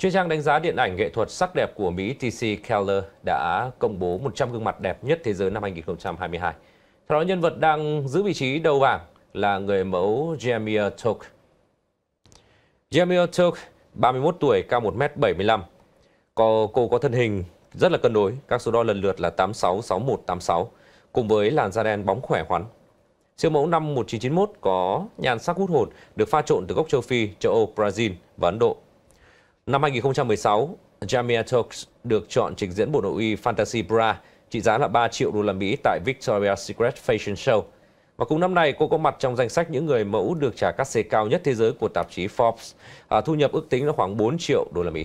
Chuyên trang đánh giá điện ảnh nghệ thuật sắc đẹp của Mỹ TC Keller đã công bố 100 gương mặt đẹp nhất thế giới năm 2022. Theo đó, nhân vật đang giữ vị trí đầu bảng là người mẫu Jamia Tok. Jamia Tok, 31 tuổi, cao 1m75. Có, cô có thân hình rất là cân đối, các số đo lần lượt là 86, 61, 86, cùng với làn da đen bóng khỏe khoắn. Siêu mẫu năm 1991 có nhan sắc hút hồn được pha trộn từ gốc châu Phi, châu Âu, Brazil và Ấn Độ Năm 2016, Jamia Talks được chọn trình diễn bộ nội y Fantasy Bra trị giá là 3 triệu đô la Mỹ tại Victoria's Secret Fashion Show. Và cũng năm nay, cô có mặt trong danh sách những người mẫu được trả các xe cao nhất thế giới của tạp chí Forbes, à, thu nhập ước tính là khoảng 4 triệu đô la Mỹ.